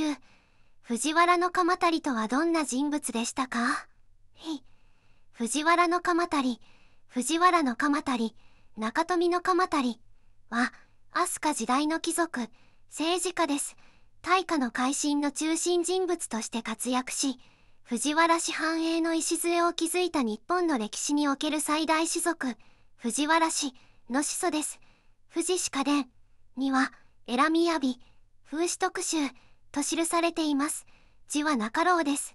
9藤原の鎌足とはどんな人物でしたか藤原の鎌足藤原の鎌足中富の鎌足は飛鳥時代の貴族政治家です大化の改新の中心人物として活躍し藤原氏繁栄の礎を築いた日本の歴史における最大氏族藤原氏の始祖です富士歯科伝には「エラミヤビ」「風刺特集」と記されています。字はなかろうです。